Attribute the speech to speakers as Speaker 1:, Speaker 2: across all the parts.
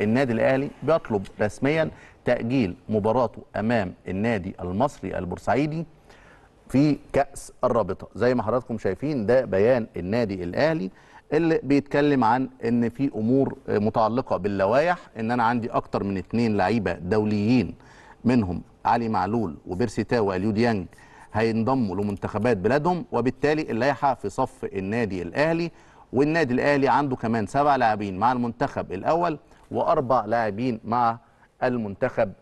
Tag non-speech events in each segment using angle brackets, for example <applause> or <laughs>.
Speaker 1: النادي الاهلي بيطلب رسميا تاجيل مباراته امام النادي المصري البورسعيدي في كاس الرابطه زي ما حضراتكم شايفين ده بيان النادي الاهلي اللي بيتكلم عن ان في امور متعلقه باللوائح ان انا عندي اكتر من اثنين لعيبه دوليين منهم علي معلول تاو واليو ديانج هينضموا لمنتخبات بلادهم وبالتالي اللائحه في صف النادي الاهلي والنادي الاهلي عنده كمان سبع لاعبين مع المنتخب الاول واربع لاعبين مع المنتخب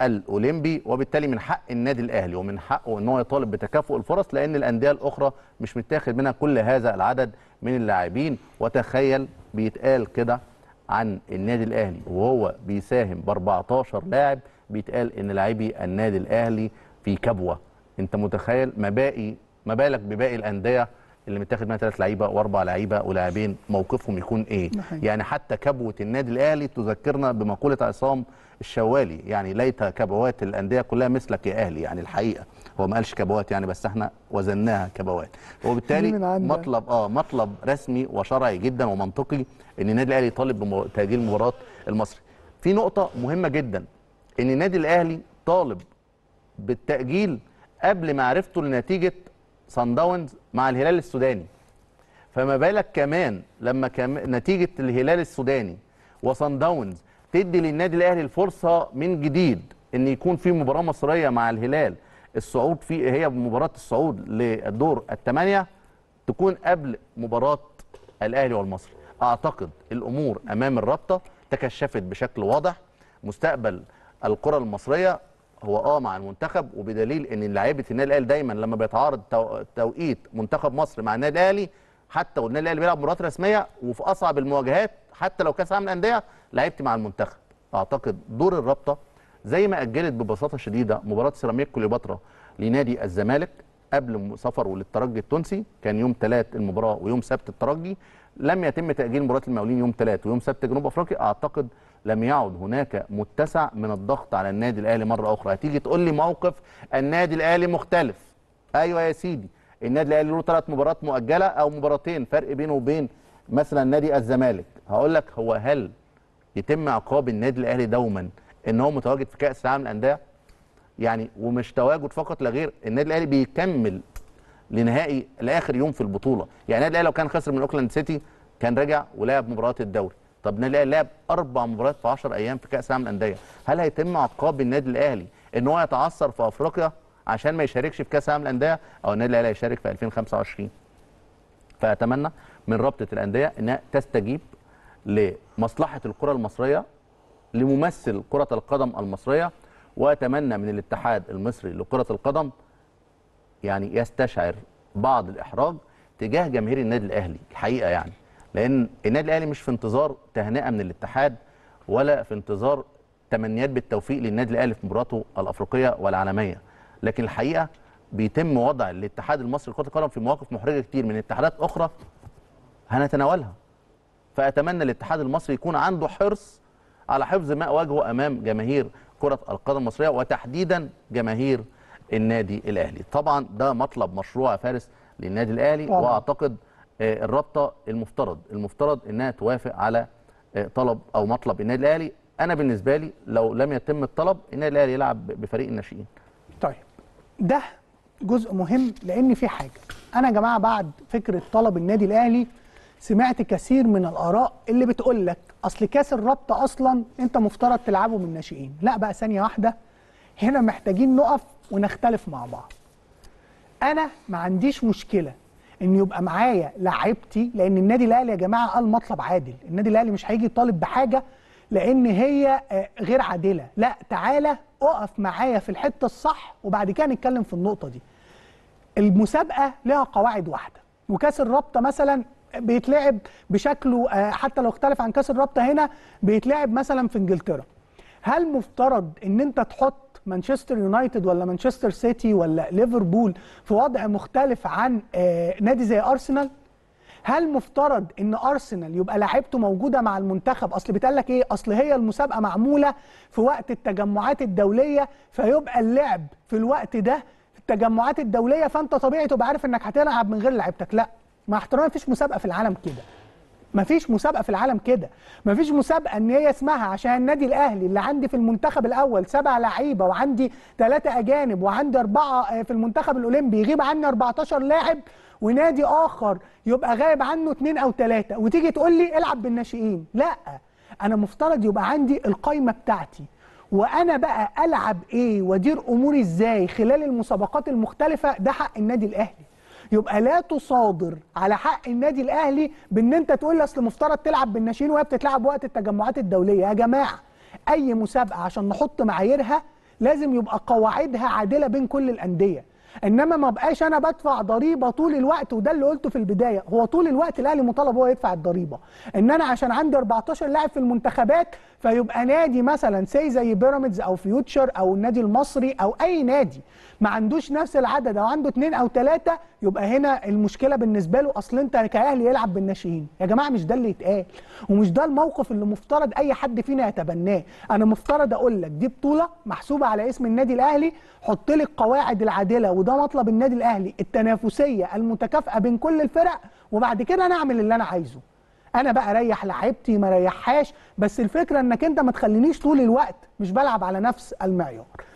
Speaker 1: الاولمبي وبالتالي من حق النادي الاهلي ومن حقه ان هو يطالب بتكافؤ الفرص لان الانديه الاخرى مش متاخد منها كل هذا العدد من اللاعبين وتخيل بيتقال كده عن النادي الاهلي وهو بيساهم ب 14 لاعب بيتقال ان لاعبي النادي الاهلي في كبوه انت متخيل ما باقي ما بالك بباقي الانديه اللي متاخد منها ثلاث لعيبه واربع لعيبه ولاعبين موقفهم يكون ايه يعني حتى كبوه النادي الاهلي تذكرنا بمقوله عصام الشوالي يعني ليت كبوات الانديه كلها مثلك يا اهلي يعني الحقيقه هو ما قالش كبوات يعني بس احنا وزناها كبوات وبالتالي <laughs> مطلب اه مطلب رسمي وشرعي جدا ومنطقي ان النادي الاهلي يطالب بتاجيل مباراه المصري في نقطه مهمه جدا ان النادي الاهلي طالب بالتاجيل قبل معرفته لنتيجه صن داونز مع الهلال السوداني فما بالك كمان لما كم... نتيجه الهلال السوداني وصن داونز تدي للنادي الاهلي الفرصه من جديد ان يكون في مباراه مصريه مع الهلال الصعود في هي مباراه الصعود للدور الثمانيه تكون قبل مباراه الاهلي والمصري اعتقد الامور امام الرابطه تكشفت بشكل واضح مستقبل الكره المصريه هو اه مع المنتخب وبدليل ان لعيبه النادي الاهلي دايما لما بيتعارض توقيت منتخب مصر مع النادي الاهلي حتى والنادي الاهلي بيلعب مباريات رسميه وفي اصعب المواجهات حتى لو كاس عالم الانديه لعبت مع المنتخب اعتقد دور الرابطه زي ما اجلت ببساطه شديده مباراه سيراميك كليوباترا لنادي الزمالك قبل سفره للترجي التونسي كان يوم ثلاث المباراه ويوم سبت الترجي لم يتم تاجيل مباراه المقاولين يوم ثلاث ويوم سبت جنوب افريقيا اعتقد لم يعد هناك متسع من الضغط على النادي الاهلي مره اخرى هتيجي تقول لي موقف النادي الاهلي مختلف ايوه يا سيدي النادي الاهلي له ثلاث مباريات مؤجله او مباراتين فرق بينه وبين مثلا نادي الزمالك هقول لك هو هل يتم عقاب النادي الاهلي دوما ان هو متواجد في كاس العالم للانديه يعني ومش تواجد فقط لا غير النادي الاهلي بيكمل لنهائي لاخر يوم في البطوله يعني النادي الاهلي لو كان خسر من اوكلاند سيتي كان رجع ولعب مباراه الدوري طب النادي الاهلي لعب اربع مباريات في 10 ايام في كاس العالم للانديه هل هيتم عقاب النادي الاهلي ان هو يتعثر في افريقيا عشان ما يشاركش في كاس العالم للانديه او النادي الاهلي هيشارك في 2025 فاتمنى من رابطه الانديه انها تستجيب لمصلحه الكره المصريه لممثل كره القدم المصريه واتمنى من الاتحاد المصري لكره القدم يعني يستشعر بعض الاحراج تجاه جماهير النادي الاهلي الحقيقه يعني لان النادي الاهلي مش في انتظار تهنئه من الاتحاد ولا في انتظار تمنيات بالتوفيق للنادي الاهلي في مباراته الافريقيه والعالميه لكن الحقيقه بيتم وضع الاتحاد المصري لكره القدم في مواقف محرجه كتير من اتحادات اخرى هنتناولها فاتمنى الاتحاد المصري يكون عنده حرص على حفظ ما واجهه امام جماهير كره القدم المصريه وتحديدا جماهير النادي الاهلي طبعا ده مطلب مشروع فارس للنادي الاهلي واعتقد آه، الرابطه المفترض المفترض انها توافق على آه، طلب او مطلب النادي الاهلي انا بالنسبه لي لو لم يتم الطلب النادي الاهلي يلعب بفريق الناشئين
Speaker 2: طيب ده جزء مهم لان في حاجه انا يا جماعه بعد فكره طلب النادي الاهلي سمعت كثير من الاراء اللي بتقول لك اصل كاس الرابطه اصلا انت مفترض تلعبه من الناشئين لا بقى ثانيه واحده هنا محتاجين نقف ونختلف مع بعض انا ما عنديش مشكله ان يبقى معايا لاعيبتي لان النادي الاهلي يا جماعه قال مطلب عادل النادي الاهلي مش هيجي يطالب بحاجه لان هي آه، غير عادله لا تعالى اقف معايا في الحته الصح وبعد كده نتكلم في النقطه دي المسابقه لها قواعد واحده وكاس الرابطه مثلا بيتلعب بشكله آه، حتى لو اختلف عن كاس الرابطه هنا بيتلعب مثلا في انجلترا هل مفترض ان انت تحط مانشستر يونايتد ولا مانشستر سيتي ولا ليفربول في وضع مختلف عن آه، نادي زي ارسنال هل مفترض ان ارسنال يبقى لعيبته موجوده مع المنتخب اصل بيتقال لك ايه اصل هي المسابقه معموله في وقت التجمعات الدوليه فيبقى اللعب في الوقت ده في التجمعات الدوليه فانت طبيعي تبقى عارف انك هتلعب من غير لعيبتك لا مع احترامي مفيش مسابقه في العالم كده مفيش مسابقه في العالم كده مفيش مسابقه ان هي اسمها عشان النادي الاهلي اللي عندي في المنتخب الاول سبع لعيبه وعندي ثلاثه اجانب وعندي اربعه آه، في المنتخب الاولمبي يغيب عني 14 لاعب ونادي اخر يبقى غايب عنه اثنين او ثلاثه وتيجي تقول لي العب بالناشئين لا انا مفترض يبقى عندي القايمه بتاعتي وانا بقى العب ايه وادير اموري ازاي خلال المسابقات المختلفه ده حق النادي الاهلي يبقى لا تصادر على حق النادي الاهلي بان انت تقول لي اصل مفترض تلعب بالناشئين وهي بتتلعب وقت التجمعات الدوليه يا جماعه اي مسابقه عشان نحط معاييرها لازم يبقى قواعدها عادله بين كل الانديه انما ما بقاش انا بدفع ضريبه طول الوقت وده اللي قلته في البدايه هو طول الوقت الاهلي مطالب هو يدفع الضريبه ان انا عشان عندي 14 لاعب في المنتخبات فيبقى نادي مثلا سي زي بيراميدز او فيوتشر او النادي المصري او اي نادي ما عندوش نفس العدد او عنده اثنين او ثلاثه يبقى هنا المشكله بالنسبه له اصل انت كاهلي يلعب بالناشئين يا جماعه مش ده اللي يتقال ومش ده الموقف اللي مفترض اي حد فينا يتبناه انا مفترض اقول لك دي بطوله محسوبه على اسم النادي الاهلي حط لي القواعد العادله وده مطلب النادي الاهلي التنافسيه المتكافئه بين كل الفرق وبعد كده انا اعمل اللي انا عايزه انا بقى ريح لعيبتي ما ريحهاش بس الفكره انك انت ما تخلينيش طول الوقت مش بلعب على نفس المعيار